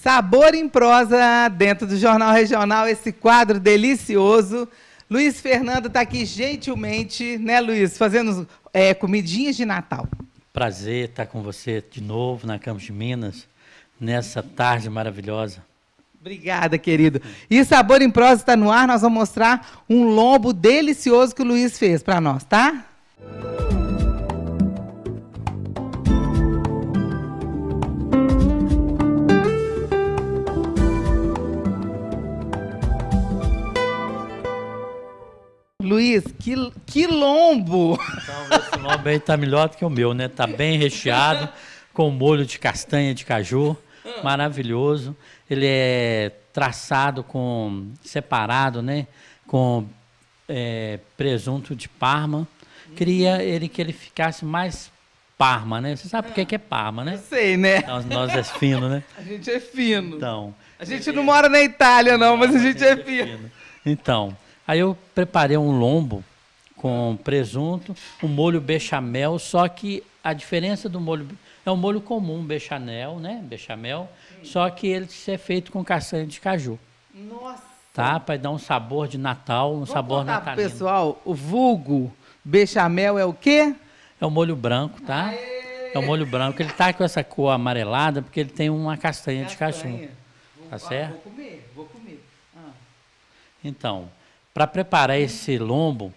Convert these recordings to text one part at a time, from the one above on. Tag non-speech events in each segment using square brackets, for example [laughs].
Sabor em prosa dentro do Jornal Regional, esse quadro delicioso. Luiz Fernando está aqui gentilmente, né, Luiz, fazendo é, comidinhas de Natal. Prazer estar com você de novo na Campos de Minas, nessa tarde maravilhosa. Obrigada, querido. E Sabor em Prosa está no ar, nós vamos mostrar um lombo delicioso que o Luiz fez para nós, tá? Luiz, que lombo! Então, esse lombo aí tá melhor do que o meu, né? Tá bem recheado, com molho de castanha de caju, maravilhoso. Ele é traçado com, separado, né? Com é, presunto de parma. Queria ele que ele ficasse mais Parma, né? Você sabe por que é Parma, né? Eu sei, né? Nós, nós é fino, né? A gente é fino. Então. A gente é... não mora na Itália, não, mas a gente, a gente é, fino. é, fino. Então, Aí eu preparei um lombo com presunto, um molho bechamel, só que a diferença do molho é um molho comum, bechamel, né? Bechamel, Sim. só que ele é feito com castanha de caju. Nossa. Tá? Para dar um sabor de Natal, um sabor contar natalino. pessoal, o vulgo bechamel é o quê? É o um molho branco, tá? Aê. É o um molho branco. Ele tá com essa cor amarelada porque ele tem uma castanha, castanha. de caju. Tá certo? Vou comer, vou comer. Ah. Então, para preparar esse lombo,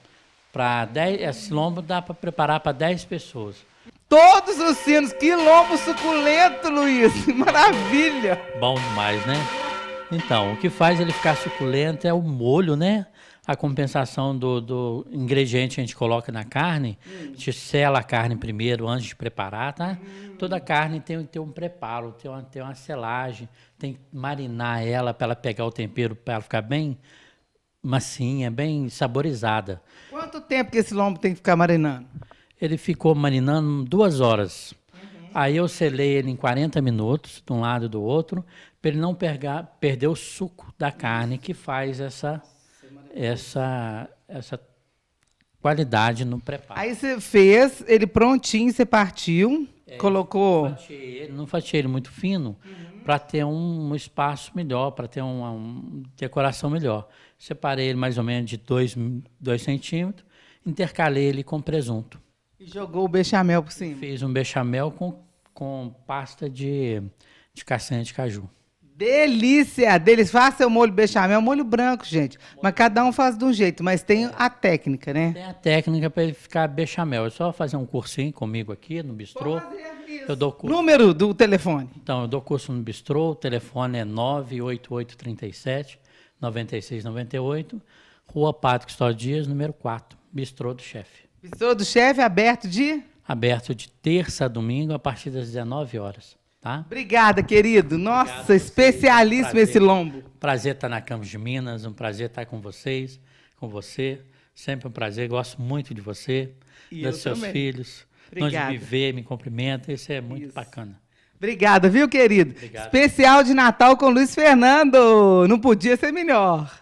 para esse lombo dá para preparar para 10 pessoas. Todos os sinos, que lombo suculento, Luiz! [laughs] Maravilha! Bom demais, né? Então, o que faz ele ficar suculento é o molho, né? a compensação do, do, ingrediente que a gente coloca na carne, hum. a gente sela a carne primeiro antes de preparar, tá? Hum. Toda carne tem, que ter um preparo, tem uma, tem uma selagem, tem que marinar ela para ela pegar o tempero, para ela ficar bem mas sim, é bem saborizada. Quanto tempo que esse lombo tem que ficar marinando? Ele ficou marinando duas horas. Uhum. Aí eu selei ele em 40 minutos, de um lado e do outro, para ele não pergar, perder o suco da carne que faz essa, essa, essa qualidade no preparo. Aí você fez ele prontinho, você partiu, é, colocou. Fatiei, não fatiei ele muito fino, uhum para ter um espaço melhor, para ter uma, decoração melhor. Separei ele mais ou menos de 2 centímetros, intercalei ele com presunto. E jogou o bechamel por cima? Fiz um bechamel com, com pasta de, de castanha de caju. Delícia! Deles faça o molho bechamel, molho branco, gente. Mas cada um faz de um jeito, mas tem a técnica, né? Tem a técnica para ele ficar bechamel. É só fazer um cursinho comigo aqui no bistrô. Pode fazer é isso. Eu dou curso. Número do telefone. Então, eu dou curso no Bistrô, o telefone é 98837 9698, Rua Pátrio Custódio Dias, número 4, Bistrô do Chefe. Bistrô do Chefe, aberto de? Aberto de terça a domingo, a partir das 19 horas. Tá? Obrigada, querido. Nossa, Obrigado especialíssimo prazer, esse lombo. Prazer estar na Campos de Minas, um prazer estar com vocês, com você. Sempre um prazer, gosto muito de você, e dos seus também. filhos. Obrigada. Onde me vê, me cumprimenta, isso é muito isso. bacana. Obrigada, viu, querido? Obrigado. Especial de Natal com Luiz Fernando. Não podia ser melhor.